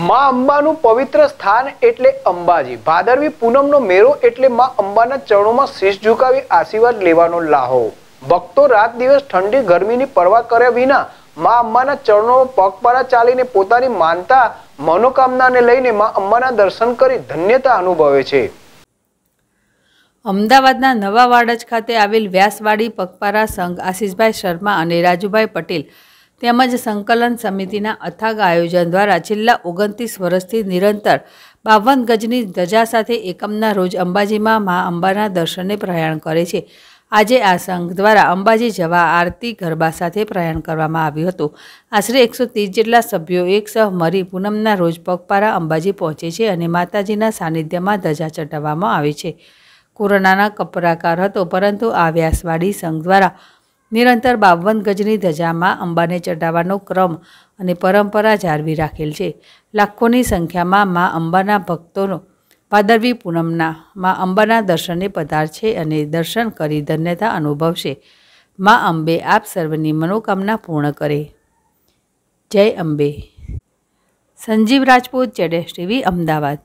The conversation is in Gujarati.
મા અંબાનું પવિત્ર સ્થાન એટલે અંબાજી ભાદરવી પૂનમનો મેળો એટલે મા અંબાના ચરણોમાં શીશ ઝુકાવી આશીર્વાદ લેવાનો લાહો ભક્તો રાત દિવસ ઠંડી ગરમીની પરવા કર્યા વિના મા અંબાના ચરણો પગપાળા ચાલીને પોતાની માનતા મનોકામનાને લઈને માં અંબાના દર્શન કરી ધન્યતા અનુભવે છે અમદાવાદના નવા વાડજ ખાતે આવેલ વ્યાસવાડી પગપારા સંઘ આશીષભાઈ શર્મા અને રાજુભાઈ પટેલ તેમજ સંકલન સમિતિના અથાગ આયોજન દ્વારા છેલ્લા ઓગણત્રીસ વર્ષથી નિરંતર બાવન ગજની ધજા સાથે એકમના રોજ અંબાજીમાં મા અંબાના દર્શને પ્રયાણ કરે છે આજે આ સંઘ દ્વારા અંબાજી જવા આરતી ગરબા સાથે પ્રયાણ કરવામાં આવ્યું હતું આશરે એકસો ત્રીસ જેટલા સભ્યો એક સહ મરી પૂનમના રોજ પગપારા અંબાજી પહોંચે છે અને માતાજીના સાનિધ્યમાં ધજા ચઢાવવામાં આવે છે કોરોનાના કપરાકાર હતો પરંતુ આ વ્યાસવાડી સંઘ દ્વારા નિરંતર બાવન ગજની ધજામાં અંબાને ચઢાવવાનો ક્રમ અને પરંપરા જાળવી રાખેલ છે લાખોની સંખ્યામાં મા અંબાના ભક્તોનો ભાદરવી પૂનમના મા અંબાના દર્શને છે અને દર્શન કરી ધન્યતા અનુભવશે મા અંબે આપ સર્વની મનોકામના પૂર્ણ કરે જય અંબે સંજીવ રાજપૂત ચેડેશ ટીવી અમદાવાદ